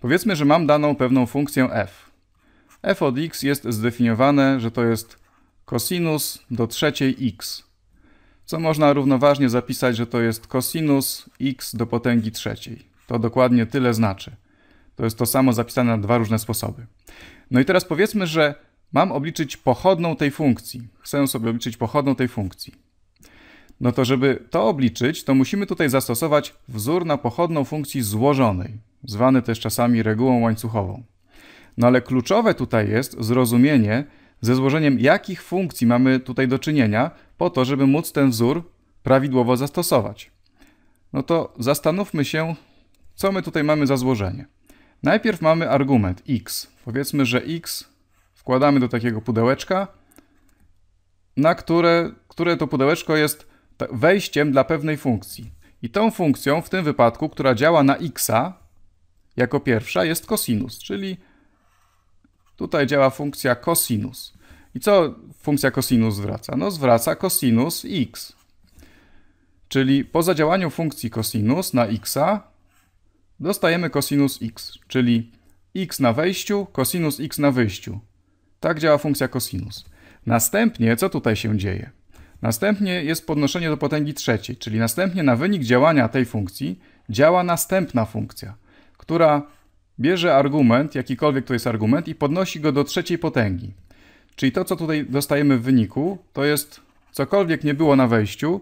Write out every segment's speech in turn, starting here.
Powiedzmy, że mam daną pewną funkcję f. f od x jest zdefiniowane, że to jest cosinus do trzeciej x, co można równoważnie zapisać, że to jest cosinus x do potęgi trzeciej. To dokładnie tyle znaczy. To jest to samo zapisane na dwa różne sposoby. No i teraz powiedzmy, że mam obliczyć pochodną tej funkcji. Chcę sobie obliczyć pochodną tej funkcji. No to żeby to obliczyć, to musimy tutaj zastosować wzór na pochodną funkcji złożonej, zwany też czasami regułą łańcuchową. No ale kluczowe tutaj jest zrozumienie ze złożeniem jakich funkcji mamy tutaj do czynienia, po to, żeby móc ten wzór prawidłowo zastosować. No to zastanówmy się, co my tutaj mamy za złożenie. Najpierw mamy argument x. Powiedzmy, że x wkładamy do takiego pudełeczka, na które, które to pudełeczko jest wejściem dla pewnej funkcji. I tą funkcją w tym wypadku, która działa na x jako pierwsza jest cosinus, czyli tutaj działa funkcja cosinus. I co funkcja cosinus zwraca? No zwraca cosinus x. Czyli po zadziałaniu funkcji cosinus na x dostajemy cosinus x, czyli x na wejściu, cosinus x na wyjściu. Tak działa funkcja cosinus. Następnie co tutaj się dzieje? Następnie jest podnoszenie do potęgi trzeciej, czyli następnie na wynik działania tej funkcji działa następna funkcja, która bierze argument, jakikolwiek to jest argument, i podnosi go do trzeciej potęgi. Czyli to, co tutaj dostajemy w wyniku, to jest cokolwiek nie było na wejściu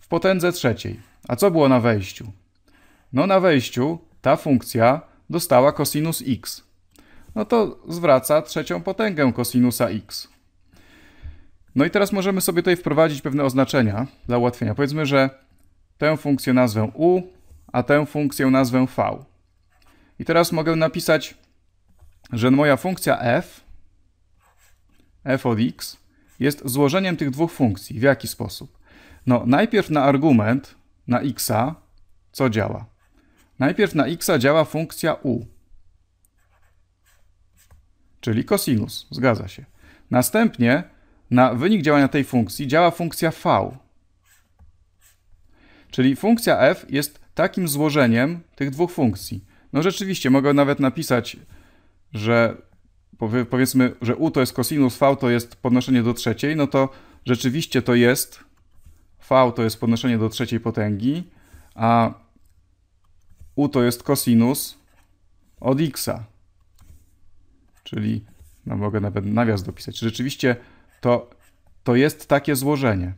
w potędze trzeciej. A co było na wejściu? No na wejściu ta funkcja dostała cosinus x. No to zwraca trzecią potęgę cosinusa x. No i teraz możemy sobie tutaj wprowadzić pewne oznaczenia dla ułatwienia. Powiedzmy, że tę funkcję nazwę u, a tę funkcję nazwę v. I teraz mogę napisać, że moja funkcja f, f od x, jest złożeniem tych dwóch funkcji. W jaki sposób? No, najpierw na argument, na xa, co działa? Najpierw na xa działa funkcja u, czyli cosinus. zgadza się. Następnie na wynik działania tej funkcji działa funkcja v. Czyli funkcja f jest takim złożeniem tych dwóch funkcji. No rzeczywiście, mogę nawet napisać, że powiedzmy, że u to jest cosinus, v to jest podnoszenie do trzeciej, no to rzeczywiście to jest, v to jest podnoszenie do trzeciej potęgi, a u to jest cosinus od x, Czyli, no mogę nawet nawias dopisać. Rzeczywiście to, to jest takie złożenie.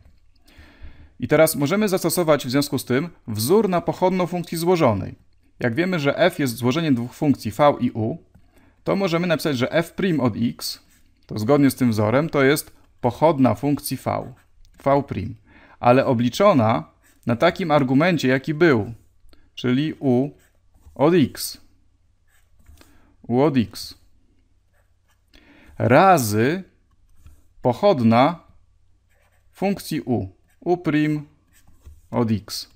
I teraz możemy zastosować w związku z tym wzór na pochodną funkcji złożonej. Jak wiemy, że f jest złożeniem dwóch funkcji v i u, to możemy napisać, że f' od x, to zgodnie z tym wzorem, to jest pochodna funkcji v, v', ale obliczona na takim argumencie, jaki był, czyli u od x. u od x. Razy pochodna funkcji u, u' od x.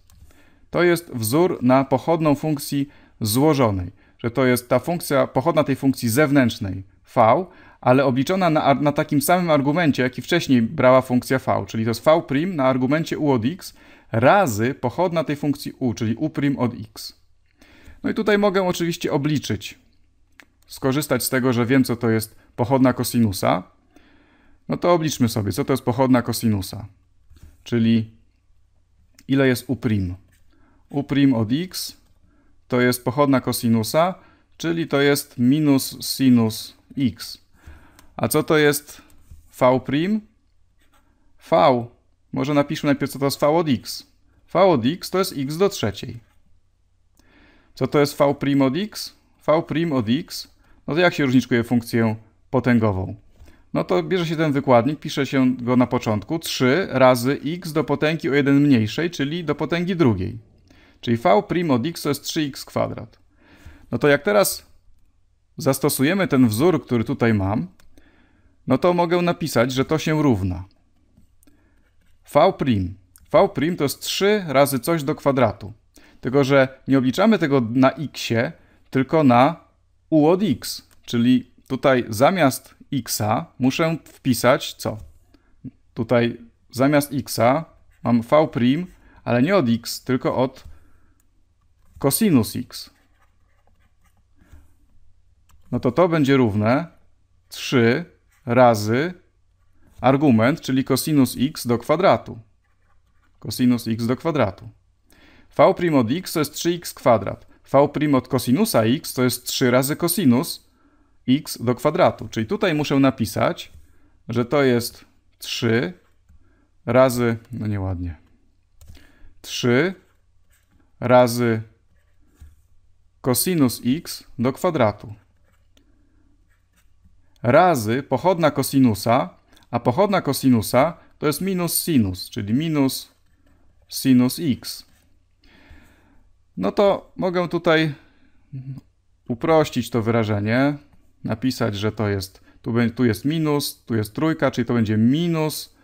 To jest wzór na pochodną funkcji złożonej, że to jest ta funkcja, pochodna tej funkcji zewnętrznej v, ale obliczona na, na takim samym argumencie, jaki wcześniej brała funkcja v, czyli to jest v' na argumencie u od x razy pochodna tej funkcji u, czyli u' od x. No i tutaj mogę oczywiście obliczyć, skorzystać z tego, że wiem, co to jest pochodna kosinusa, no to obliczmy sobie, co to jest pochodna kosinusa, czyli ile jest u prim. U prim od x to jest pochodna kosinusa, czyli to jest minus sinus x. A co to jest v prim? v, może napiszmy najpierw co to jest v od x. v od x to jest x do trzeciej. Co to jest v prim od x? v prim od x, no to jak się różniczkuje funkcję potęgową? no to bierze się ten wykładnik, pisze się go na początku 3 razy x do potęgi o 1 mniejszej, czyli do potęgi drugiej. Czyli v od x to jest 3x kwadrat. No to jak teraz zastosujemy ten wzór, który tutaj mam, no to mogę napisać, że to się równa. V V to jest 3 razy coś do kwadratu. Tylko, że nie obliczamy tego na x, tylko na u od x. Czyli tutaj zamiast x'a muszę wpisać co? Tutaj zamiast x'a mam v', ale nie od x, tylko od cosinus x. No to to będzie równe 3 razy argument, czyli cosinus x do kwadratu. Cosinus x do kwadratu. V' od x to jest 3x kwadrat. V' od cosinusa x to jest 3 razy cosinus x do kwadratu. Czyli tutaj muszę napisać, że to jest 3 razy, no nieładnie, 3 razy cosinus x do kwadratu. Razy pochodna kosinusa, a pochodna kosinusa to jest minus sinus, czyli minus sinus x. No to mogę tutaj uprościć to wyrażenie napisać, że to jest, tu, tu jest minus, tu jest trójka, czyli to będzie minus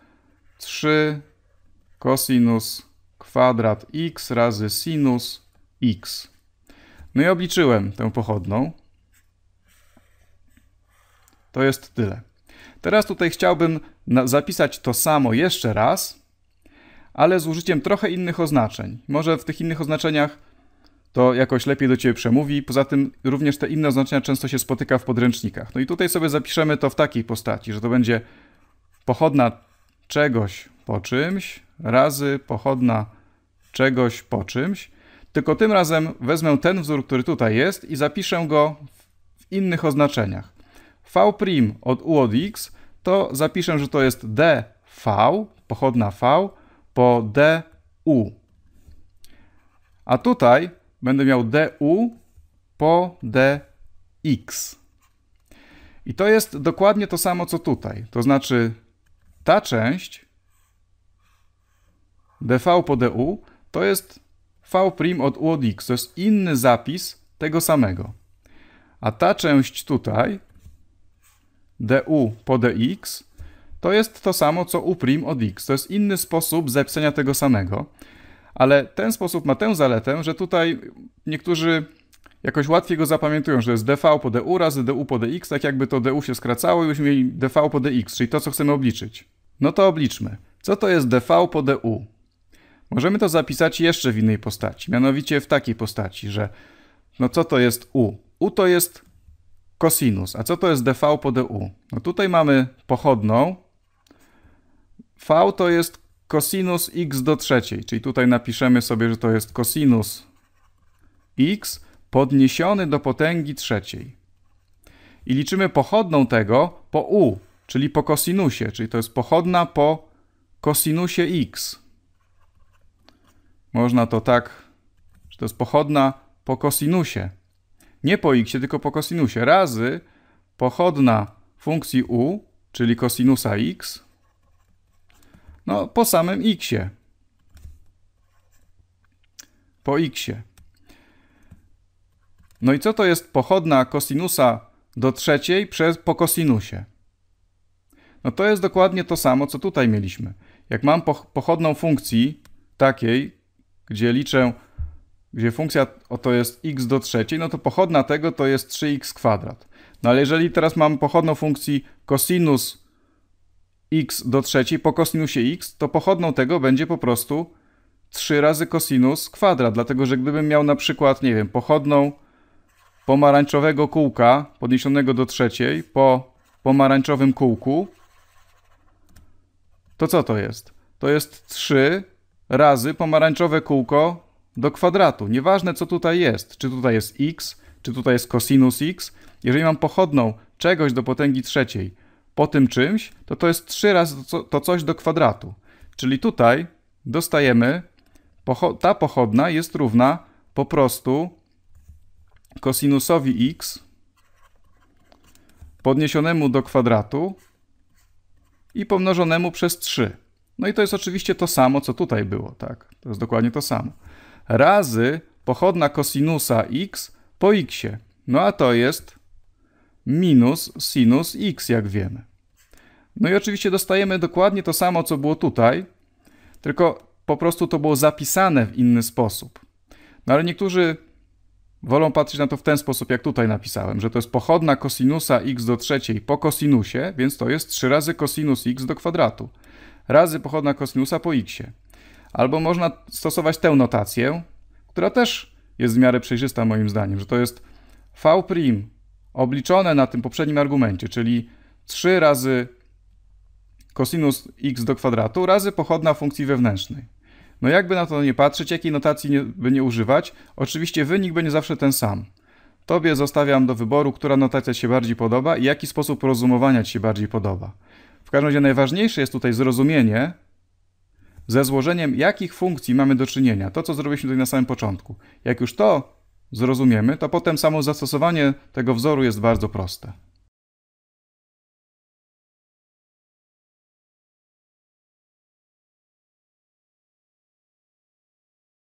3 kosinus kwadrat x razy sinus x. No i obliczyłem tę pochodną. To jest tyle. Teraz tutaj chciałbym zapisać to samo jeszcze raz, ale z użyciem trochę innych oznaczeń. Może w tych innych oznaczeniach to jakoś lepiej do ciebie przemówi. Poza tym również te inne oznaczenia często się spotyka w podręcznikach. No i tutaj sobie zapiszemy to w takiej postaci, że to będzie pochodna czegoś po czymś razy pochodna czegoś po czymś. Tylko tym razem wezmę ten wzór, który tutaj jest i zapiszę go w innych oznaczeniach. V' od U od X to zapiszę, że to jest dv, pochodna V, po du. A tutaj będę miał du po dx. I to jest dokładnie to samo, co tutaj. To znaczy ta część dv po du to jest v' od u od x. To jest inny zapis tego samego. A ta część tutaj du po dx to jest to samo, co u' od x. To jest inny sposób zapisania tego samego ale ten sposób ma tę zaletę, że tutaj niektórzy jakoś łatwiej go zapamiętują, że jest dv po du razy du po dx, tak jakby to du się skracało i byśmy mieli dv po dx, czyli to, co chcemy obliczyć. No to obliczmy. Co to jest dv po du? Możemy to zapisać jeszcze w innej postaci, mianowicie w takiej postaci, że no co to jest u? u to jest cosinus, a co to jest dv po du? No tutaj mamy pochodną, v to jest cosinus x do trzeciej, czyli tutaj napiszemy sobie, że to jest cosinus x podniesiony do potęgi trzeciej. I liczymy pochodną tego po u, czyli po kosinusie, czyli to jest pochodna po kosinusie x. Można to tak, że to jest pochodna po kosinusie. Nie po x, tylko po kosinusie. Razy pochodna funkcji u, czyli kosinusa x, no, po samym x. -ie. Po x. -ie. No i co to jest pochodna kosinusa do trzeciej przez, po kosinusie? No to jest dokładnie to samo, co tutaj mieliśmy. Jak mam pochodną funkcji takiej, gdzie liczę, gdzie funkcja to jest x do trzeciej, no to pochodna tego to jest 3x kwadrat. No ale jeżeli teraz mam pochodną funkcji kosinus x do trzeciej po kosinusie x, to pochodną tego będzie po prostu 3 razy kosinus kwadrat, dlatego że gdybym miał na przykład, nie wiem, pochodną pomarańczowego kółka podniesionego do trzeciej po pomarańczowym kółku, to co to jest? To jest 3 razy pomarańczowe kółko do kwadratu. Nieważne co tutaj jest, czy tutaj jest x, czy tutaj jest kosinus x. Jeżeli mam pochodną czegoś do potęgi trzeciej, po tym czymś, to to jest 3 razy to, to coś do kwadratu. Czyli tutaj dostajemy, ta pochodna jest równa po prostu kosinusowi x podniesionemu do kwadratu i pomnożonemu przez 3. No i to jest oczywiście to samo, co tutaj było, tak? To jest dokładnie to samo. Razy pochodna kosinusa x po x. No a to jest minus sinus x, jak wiemy. No i oczywiście dostajemy dokładnie to samo, co było tutaj, tylko po prostu to było zapisane w inny sposób. No ale niektórzy wolą patrzeć na to w ten sposób, jak tutaj napisałem, że to jest pochodna kosinusa x do trzeciej po kosinusie, więc to jest 3 razy kosinus x do kwadratu, razy pochodna kosinusa po xie. Albo można stosować tę notację, która też jest w miarę przejrzysta moim zdaniem, że to jest v' obliczone na tym poprzednim argumencie, czyli 3 razy cosinus x do kwadratu razy pochodna funkcji wewnętrznej. No jakby na to nie patrzeć, jakiej notacji nie, by nie używać, oczywiście wynik będzie zawsze ten sam. Tobie zostawiam do wyboru, która notacja się bardziej podoba i jaki sposób rozumowania Ci się bardziej podoba. W każdym razie najważniejsze jest tutaj zrozumienie ze złożeniem jakich funkcji mamy do czynienia. To, co zrobiliśmy tutaj na samym początku. Jak już to zrozumiemy, to potem samo zastosowanie tego wzoru jest bardzo proste.